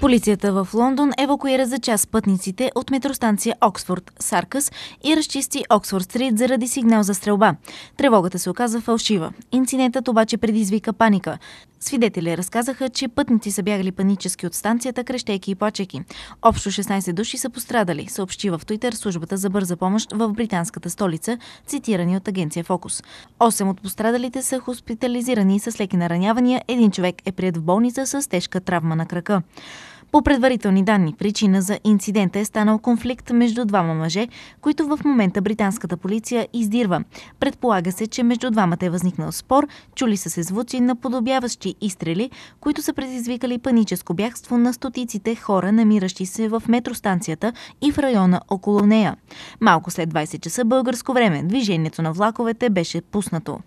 Полицията в Лондон евакуира за час пътниците от метростанция Оксфорд, Саркас и разчисти Оксфорд Стрит заради сигнал за стрелба. Тревогата се оказа фалшива. Инцидентът обаче предизвика паника. Свидетели разказаха, че пътници са бягали панически от станцията, крещейки и плачеки. Общо 16 души са пострадали, съобщи в Туитър службата за бърза помощ в британската столица, цитирани от агенция Фокус. 8 от пострадалите са хоспитализирани с леки наранявания, един човек е прият в болница с тежка травма на крака. По предварителни данни, причина за инцидента е станал конфликт между двама мъже, които в момента британската полиция издирва. Предполага се, че между двамата е възникнал спор, чули са се звуци на подобяващи изстрели, които са предизвикали паническо бягство на стотиците хора, намиращи се в метростанцията и в района около нея. Малко след 20 часа българско време движението на влаковете беше пуснато.